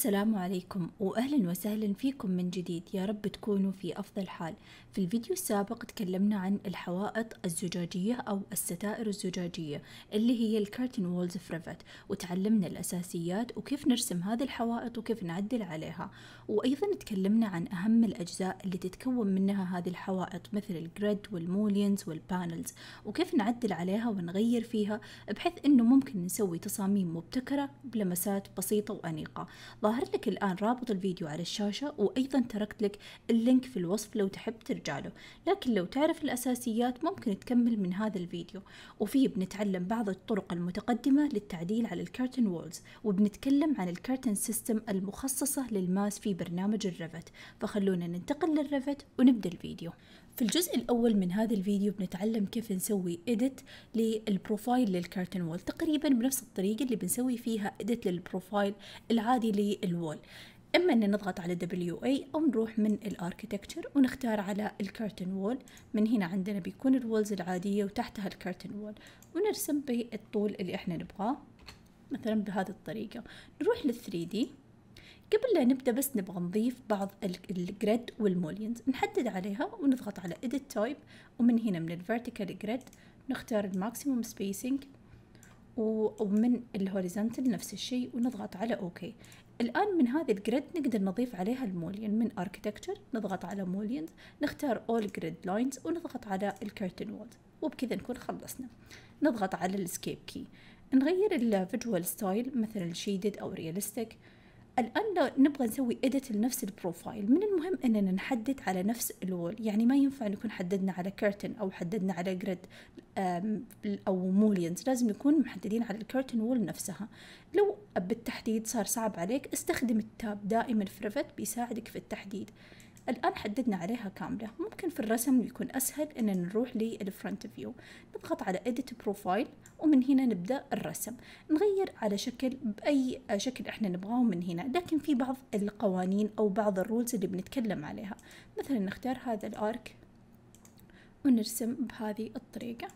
السلام عليكم واهلا وسهلا فيكم من جديد يا رب تكونوا في افضل حال في الفيديو السابق تكلمنا عن الحوائط الزجاجية او الستائر الزجاجية اللي هي الكارتن وولز فريفت وتعلمنا الاساسيات وكيف نرسم هذه الحوائط وكيف نعدل عليها وايضا تكلمنا عن اهم الاجزاء اللي تتكون منها هذه الحوائط مثل الجريد والمولينز والبانلز وكيف نعدل عليها ونغير فيها بحيث انه ممكن نسوي تصاميم مبتكرة بلمسات بسيطة وانيقة ظاهر لك الآن رابط الفيديو على الشاشة وأيضا تركت لك اللينك في الوصف لو تحب ترجع له لكن لو تعرف الأساسيات ممكن تكمل من هذا الفيديو وفيه بنتعلم بعض الطرق المتقدمة للتعديل على الكارتن وولز وبنتكلم عن الكارتن سيستم المخصصة للماس في برنامج الرفت فخلونا ننتقل للرفت ونبدأ الفيديو في الجزء الأول من هذا الفيديو بنتعلم كيف نسوي إيديت للبروفايل للكارتن وول تقريبا بنفس الطريقة اللي بنسوي فيها إيديت للبروفايل العادي للوول إما أن نضغط على WA أو نروح من الأركيتكتشر ونختار على الكارتن وول من هنا عندنا بيكون الوولز العادية وتحتها الكارتن وول ونرسم بالطول اللي إحنا نبغاه مثلا بهذه الطريقة نروح لل 3D قبل لا نبدأ بس نبغى نضيف بعض الجريد والمولينز نحدد عليها ونضغط على edit type ومن هنا من الفيرتيكال جريد نختار الماكسيموم سبيسنج ومن الهوريزونتال نفس الشيء ونضغط على اوكي الآن من هذه الجريد نقدر نضيف عليها المولين من Architecture نضغط على موليونز نختار All Grid Lines ونضغط على الكيرتن وولد وبكذا نكون خلصنا نضغط على escape كي نغير الفيجوال ستايل مثلا شيدد أو رياليستيك الان نبغى نسوي إدت لنفس البروفايل من المهم اننا نحدد على نفس الول يعني ما ينفع نكون حددنا على كيرتن او حددنا على جريد او مولينز لازم نكون محددين على الكيرتن وول نفسها لو بالتحديد صار صعب عليك استخدم التاب دائما في ريفت بيساعدك في التحديد الآن حددنا عليها كاملة ممكن في الرسم يكون أسهل أننا نروح للفرونت فيو نضغط على edit بروفايل ومن هنا نبدأ الرسم نغير على شكل بأي شكل إحنا نبغاه من هنا لكن في بعض القوانين أو بعض الرولز اللي بنتكلم عليها مثلا نختار هذا الآرك ونرسم بهذه الطريقة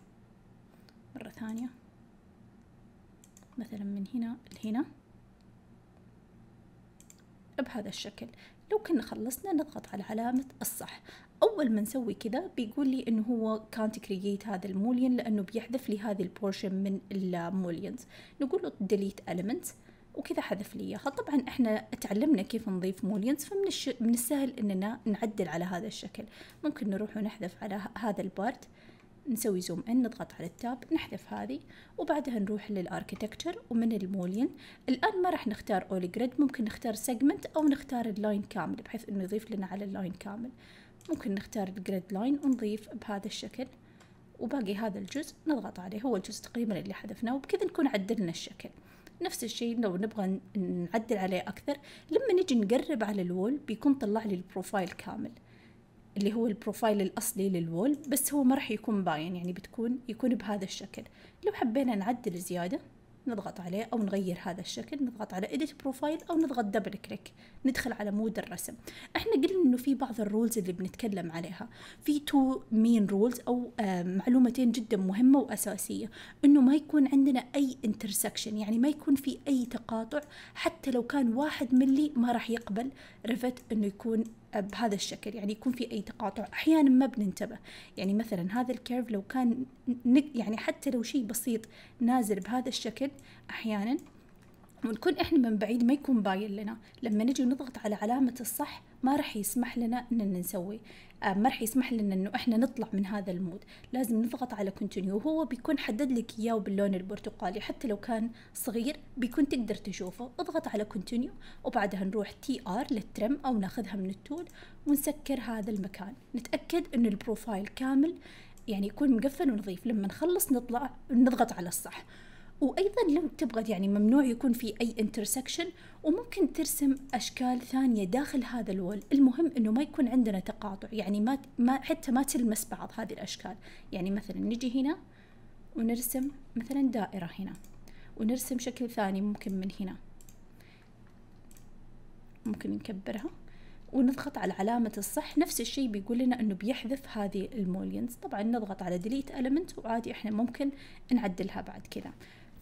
مرة ثانية مثلا من هنا لهنا بهذا الشكل لو كنا خلصنا نضغط على علامة الصح أول ما نسوي كذا بيقول لي إنه هو كانت كرييت هذا المولين لأنه بيحذف لي هذه البورشن من المولينز نقول له ديليت element وكذا حذف لي اياها طبعا احنا تعلمنا كيف نضيف مولينز فمن الش... من السهل اننا نعدل على هذا الشكل ممكن نروح ونحذف على هذا البارت نسوي زوم ان نضغط على التاب نحذف هذه وبعدها نروح للاركتكتشر ومن المولين الان ما راح نختار اول جريد ممكن نختار سيجمنت او نختار اللاين كامل بحيث انه يضيف لنا على اللاين كامل ممكن نختار الجريد لاين ونضيف بهذا الشكل وباقي هذا الجزء نضغط عليه هو الجزء تقريبا اللي حذفناه وبكذا نكون عدلنا الشكل نفس الشيء لو نبغى نعدل عليه أكثر لما نجي نقرب على الول بيكون طلع لي البروفايل كامل اللي هو البروفايل الأصلي للوول بس هو ما راح يكون باين يعني بتكون يكون بهذا الشكل لو حبينا نعدل زيادة نضغط عليه أو نغير هذا الشكل نضغط على إيديت بروفايل أو نضغط دبل كليك ندخل على مود الرسم إحنا قلنا إنه في بعض الرولز اللي بنتكلم عليها في تو مين رولز أو آه، معلومتين جدا مهمة وأساسية إنه ما يكون عندنا أي انترسكشن يعني ما يكون في أي تقاطع حتى لو كان واحد ملي ما راح يقبل ريفت إنه يكون بهذا الشكل يعني يكون في أي تقاطع أحيانا ما بننتبه يعني مثلا هذا الكيرف لو كان يعني حتى لو شيء بسيط نازل بهذا الشكل أحيانا ونكون احنا من بعيد ما يكون باين لنا لما نجي نضغط على علامة الصح ما راح يسمح لنا اننا نسوي آه، ما راح يسمح لنا انه احنا نطلع من هذا المود لازم نضغط على كونتينيو وهو بيكون حدد لك اياه باللون البرتقالي حتى لو كان صغير بيكون تقدر تشوفه اضغط على كونتينيو وبعدها نروح تي ار للترم او ناخذها من التول ونسكر هذا المكان نتأكد ان البروفايل كامل يعني يكون مقفل ونظيف لما نخلص نطلع نضغط على الصح وايضا لو تبغى يعني ممنوع يكون في اي انترسكشن وممكن ترسم اشكال ثانيه داخل هذا الول المهم انه ما يكون عندنا تقاطع يعني ما ما حتى ما تلمس بعض هذه الاشكال يعني مثلا نجي هنا ونرسم مثلا دائره هنا ونرسم شكل ثاني ممكن من هنا ممكن نكبرها ونضغط على علامة الصح نفس الشيء بيقول لنا انه بيحذف هذه المولينز طبعا نضغط على ديليت element وعادي احنا ممكن نعدلها بعد كذا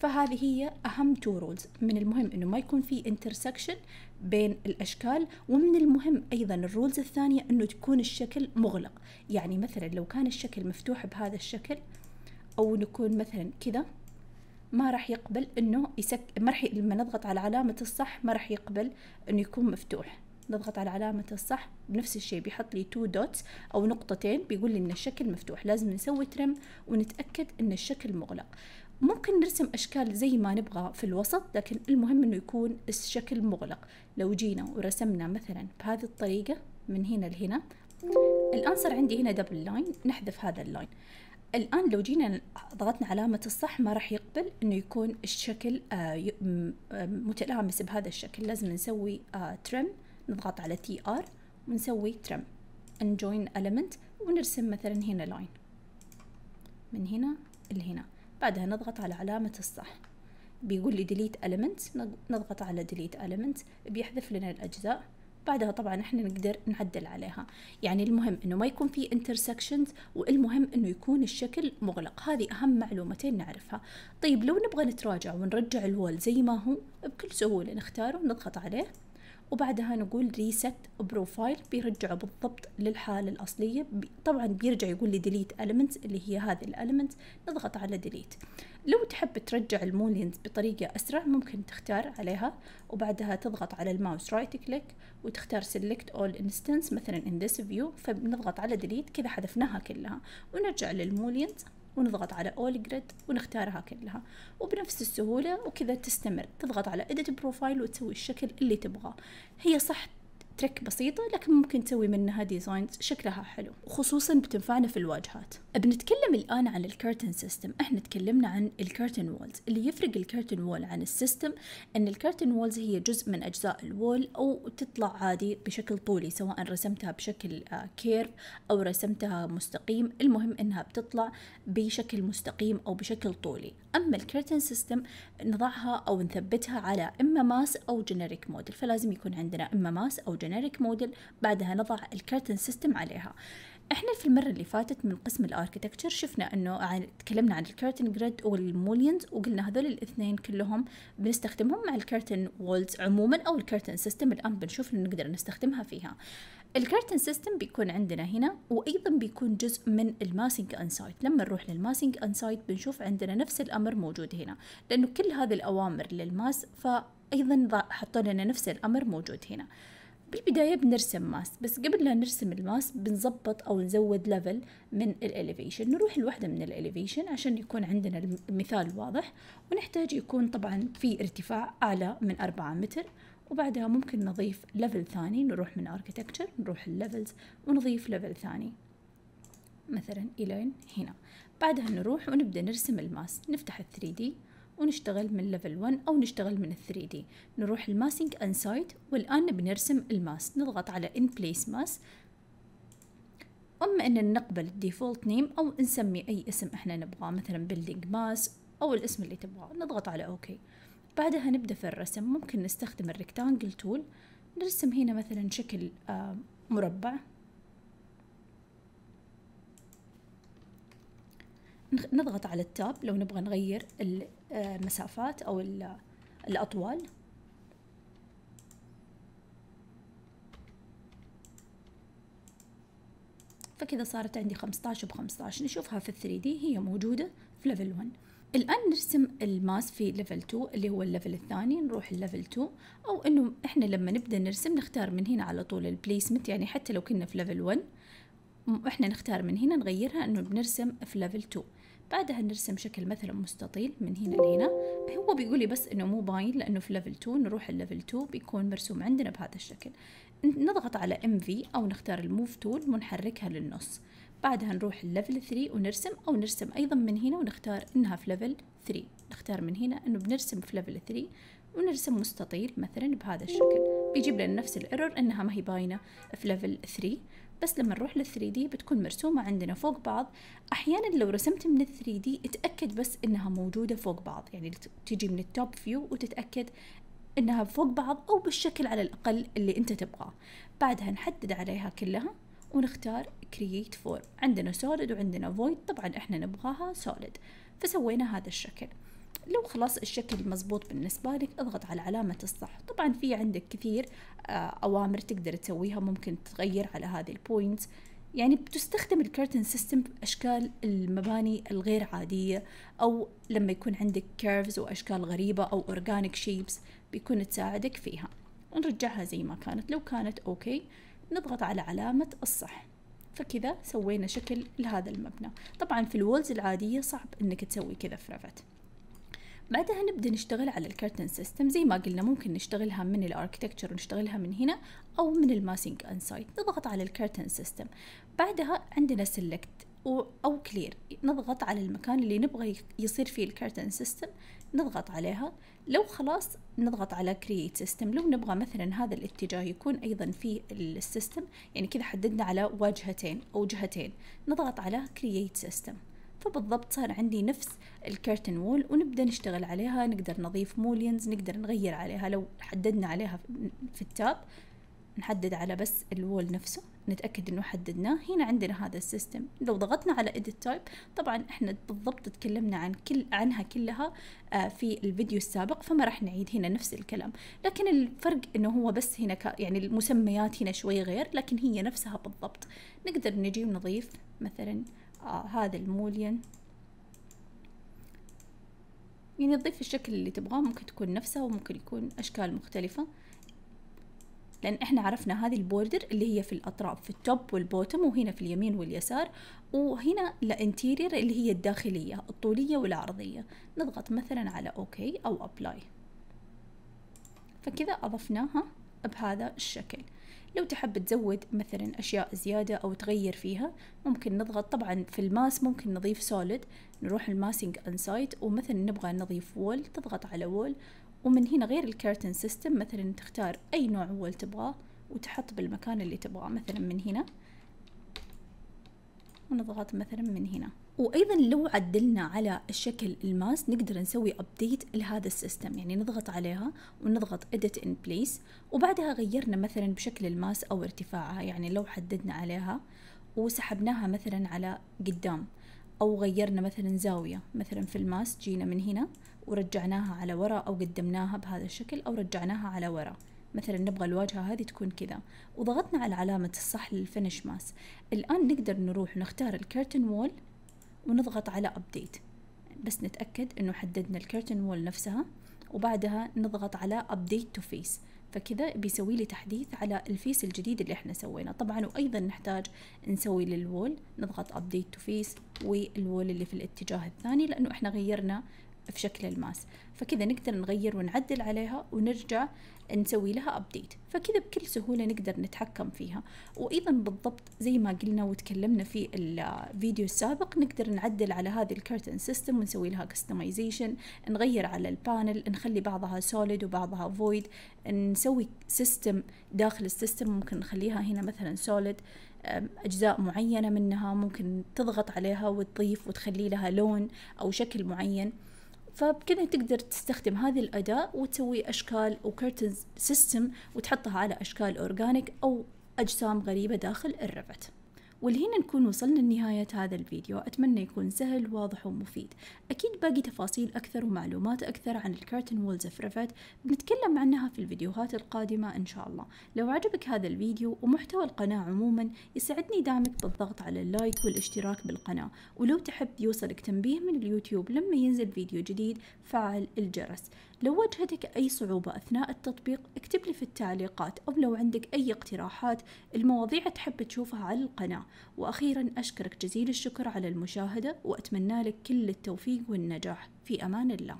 فهذه هي اهم تو رولز من المهم انه ما يكون في انترسكشن بين الاشكال ومن المهم ايضا الرولز الثانيه انه تكون الشكل مغلق يعني مثلا لو كان الشكل مفتوح بهذا الشكل او نكون مثلا كذا ما راح يقبل انه يسك ما راح لما نضغط على علامه الصح ما راح يقبل انه يكون مفتوح نضغط على علامة الصح بنفس الشيء بيحط لي تو دوتس أو نقطتين بيقول لي إن الشكل مفتوح لازم نسوي ترم ونتأكد إن الشكل مغلق ممكن نرسم أشكال زي ما نبغى في الوسط لكن المهم أنه يكون الشكل مغلق لو جينا ورسمنا مثلا بهذه الطريقة من هنا لهنا الآن صار عندي هنا دبل لاين نحذف هذا اللاين الآن لو جينا ضغطنا علامة الصح ما راح يقبل أنه يكون الشكل آه، آه، متلامس بهذا الشكل لازم نسوي ترم آه، نضغط على تي آر ونسوي ترم نجوين ألمنت ونرسم مثلا هنا لاين من هنا لهنا بعدها نضغط على علامة الصح بيقول لي delete element نضغط على delete element بيحذف لنا الأجزاء بعدها طبعا احنا نقدر نعدل عليها يعني المهم انه ما يكون في intersections والمهم انه يكون الشكل مغلق هذه اهم معلومتين نعرفها طيب لو نبغى نتراجع ونرجع الوول زي ما هو بكل سهولة نختاره ونضغط عليه وبعدها نقول ريست بروفايل بيرجعه بالضبط للحالة الأصلية طبعا بيرجع يقول لي ديليت elements اللي هي هذه الاليمنت نضغط على ديليت لو تحب ترجع المولينز بطريقة أسرع ممكن تختار عليها وبعدها تضغط على الماوس رايت كليك وتختار select all instance مثلا in this view فبنضغط على ديليت كذا حذفناها كلها ونرجع للمولينز ونضغط على اول جريد ونختارها كلها وبنفس السهولة وكذا تستمر تضغط على edit بروفايل وتسوي الشكل اللي تبغاه هي صح تريك بسيطة لكن ممكن تسوي منها ديزاينز شكلها حلو وخصوصا بتنفعنا في الواجهات بنتكلم الآن عن الكرتن سيستم احنا تكلمنا عن الكرتن وولز اللي يفرق الكرتن وول عن السيستم ان الكرتن وولز هي جزء من أجزاء الوول أو تطلع عادي بشكل طولي سواء رسمتها بشكل كيرف آه، أو رسمتها مستقيم المهم انها بتطلع بشكل مستقيم أو بشكل طولي اما الكرتن سيستم نضعها او نثبتها على اما ماس او جينيريك موديل فلازم يكون عندنا اما ماس او جينيريك موديل بعدها نضع الكرتن سيستم عليها احنا في المرة اللي فاتت من قسم الاركتكتشر شفنا انه عن تكلمنا عن الكيرتن جريد والمولينز وقلنا هذول الاثنين كلهم بنستخدمهم مع الكيرتن وولز عموما او الكيرتن سيستم الان بنشوف انه نقدر نستخدمها فيها الكيرتن سيستم بيكون عندنا هنا وايضا بيكون جزء من الماسنج انسايت لما نروح للماسنج انسايت بنشوف عندنا نفس الامر موجود هنا لانه كل هذه الاوامر للماس فايضا حطوا لنا نفس الامر موجود هنا بالبداية بنرسم ماس بس قبل لا نرسم الماس بنظبط أو نزود ليفل من الإليفيشن نروح لوحدة من الإليفيشن عشان يكون عندنا المثال واضح ونحتاج يكون طبعا في ارتفاع أعلى من أربعة متر وبعدها ممكن نضيف ليفل ثاني نروح من اركتكتشر نروح الليفلز ونضيف ليفل ثاني مثلا إلين هنا بعدها نروح ونبدأ نرسم الماس نفتح الثري 3D ونشتغل من ليفل 1 أو نشتغل من 3 دي نروح الماسينج انسايد والآن بنرسم الماس نضغط على ان بليس ماس أما أن نقبل الديفولت نيم أو نسمي أي اسم إحنا نبغاه مثلا building ماس أو الاسم اللي تبغاه نضغط على أوكي بعدها نبدأ في الرسم ممكن نستخدم الريكتانجل تول نرسم هنا مثلا شكل آه، مربع نضغط على التاب لو نبغى نغير المسافات أو الأطوال فكذا صارت عندي 15 ب 15 نشوفها في 3 دي هي موجودة في ليفل 1 الآن نرسم الماس في ليفل 2 اللي هو الليفل الثاني نروح ليفل 2 أو إنه إحنا لما نبدأ نرسم نختار من هنا على طول البليسمنت يعني حتى لو كنا في ليفل 1 إحنا نختار من هنا نغيرها إنه بنرسم في ليفل 2 بعدها نرسم شكل مثلا مستطيل من هنا لهنا هو بيقول لي بس انه مو باين لانه في ليفل 2 نروح الليفل 2 بيكون مرسوم عندنا بهذا الشكل نضغط على ام في او نختار الموف تول ونحركها للنص بعدها نروح الليفل 3 ونرسم او نرسم ايضا من هنا ونختار انها في ليفل 3 نختار من هنا انه بنرسم في ليفل 3 ونرسم مستطيل مثلا بهذا الشكل بيجيب لنا نفس الايرور انها ما هي باينه في ليفل 3 بس لما نروح للثري دي بتكون مرسومة عندنا فوق بعض أحيانا لو رسمت من الثري دي اتأكد بس إنها موجودة فوق بعض يعني تجي من التوب فيو وتتأكد إنها فوق بعض أو بالشكل على الأقل اللي أنت تبغاه بعدها نحدد عليها كلها ونختار create form عندنا solid وعندنا void طبعا احنا نبغاها solid فسوينا هذا الشكل لو خلاص الشكل مزبوط بالنسبة لك اضغط على علامة الصح طبعا في عندك كثير آه، أوامر تقدر تسويها ممكن تغير على هذه البوينت يعني بتستخدم الكيرتن سيستم بأشكال المباني الغير عادية أو لما يكون عندك كيرفز وأشكال غريبة أو أورجانيك شيبس بيكون تساعدك فيها نرجعها زي ما كانت لو كانت أوكي نضغط على علامة الصح فكذا سوينا شكل لهذا المبنى طبعا في الولز العادية صعب انك تسوي كذا في رفت بعدها نبدأ نشتغل على الكرتن سيستم زي ما قلنا ممكن نشتغلها من الاركتكتشر ونشتغلها من هنا أو من الماسينج انسايد نضغط على الكرتن سيستم بعدها عندنا سيلكت أو كلير نضغط على المكان اللي نبغى يصير فيه الكرتن سيستم نضغط عليها لو خلاص نضغط على كرييت سيستم لو نبغى مثلا هذا الاتجاه يكون أيضا في السيستم يعني كذا حددنا على واجهتين أو جهتين نضغط على كرييت سيستم فبالضبط صار عندي نفس الكرتن وول ونبدأ نشتغل عليها نقدر نضيف مولينز نقدر نغير عليها لو حددنا عليها في التاب نحدد على بس الوول نفسه نتأكد انه حددناه هنا عندنا هذا السيستم لو ضغطنا على edit type طبعا احنا بالضبط تكلمنا عن كل عنها كلها آه، في الفيديو السابق فما راح نعيد هنا نفس الكلام لكن الفرق انه هو بس هنا ك... يعني المسميات هنا شوي غير لكن هي نفسها بالضبط نقدر نجي ونضيف مثلا آه هذا المولين يعني تضيف الشكل اللي تبغاه ممكن تكون نفسها وممكن يكون أشكال مختلفة لأن إحنا عرفنا هذه البوردر اللي هي في الأطراف في التوب والبوتم وهنا في اليمين واليسار وهنا الانتيرير اللي هي الداخلية الطولية والعرضية نضغط مثلا على أوكي أو أبلاي فكذا أضفناها بهذا الشكل لو تحب تزود مثلا أشياء زيادة أو تغير فيها ممكن نضغط طبعا في الماس ممكن نضيف سوليد نروح الماسينج انسايت ومثلا نبغى نضيف وول تضغط على وول ومن هنا غير الكيرتن سيستم مثلا تختار أي نوع وول تبغاه وتحط بالمكان اللي تبغاه مثلا من هنا ونضغط مثلا من هنا وايضا لو عدلنا على الشكل الماس نقدر نسوي ابديت لهذا السيستم يعني نضغط عليها ونضغط edit in place وبعدها غيرنا مثلا بشكل الماس او ارتفاعها يعني لو حددنا عليها وسحبناها مثلا على قدام او غيرنا مثلا زاوية مثلا في الماس جينا من هنا ورجعناها على وراء او قدمناها بهذا الشكل او رجعناها على وراء مثلا نبغى الواجهة هذه تكون كذا وضغطنا على علامة الصح للفينش ماس الآن نقدر نروح نختار الكيرتن وول ونضغط على ابديت بس نتأكد انه حددنا الكرتن وول نفسها وبعدها نضغط على ابديت تو فيس فكذا بيسوي لي تحديث على الفيس الجديد اللي احنا سويناه طبعا وايضا نحتاج نسوي للوول نضغط ابديت تو فيس والوول اللي في الاتجاه الثاني لانه احنا غيرنا في شكل الماس فكذا نقدر نغير ونعدل عليها ونرجع نسوي لها أبديت فكذا بكل سهولة نقدر نتحكم فيها وأيضا بالضبط زي ما قلنا وتكلمنا في الفيديو السابق نقدر نعدل على هذه الكرتن سيستم ونسوي لها كستمايزيشن نغير على البانل نخلي بعضها سوليد وبعضها فويد نسوي سيستم داخل السيستم ممكن نخليها هنا مثلا سوليد أجزاء معينة منها ممكن تضغط عليها وتضيف وتخلي لها لون أو شكل معين فبكذا تقدر تستخدم هذه الأداة وتسوي أشكال وكرتنز سيستم وتحطها على أشكال أورجانيك أو أجسام غريبة داخل الربت ولهنا نكون وصلنا لنهاية هذا الفيديو أتمنى يكون سهل واضح ومفيد أكيد باقي تفاصيل أكثر ومعلومات أكثر عن الكارتن وولز فريفت بنتكلم عنها في الفيديوهات القادمة إن شاء الله لو عجبك هذا الفيديو ومحتوى القناة عموما يسعدني دعمك بالضغط على اللايك والاشتراك بالقناة ولو تحب يوصلك تنبيه من اليوتيوب لما ينزل فيديو جديد فعل الجرس لو واجهتك أي صعوبة أثناء التطبيق اكتب لي في التعليقات أو لو عندك أي اقتراحات المواضيع تحب تشوفها على القناة وأخيرا أشكرك جزيل الشكر على المشاهدة وأتمنى لك كل التوفيق والنجاح في أمان الله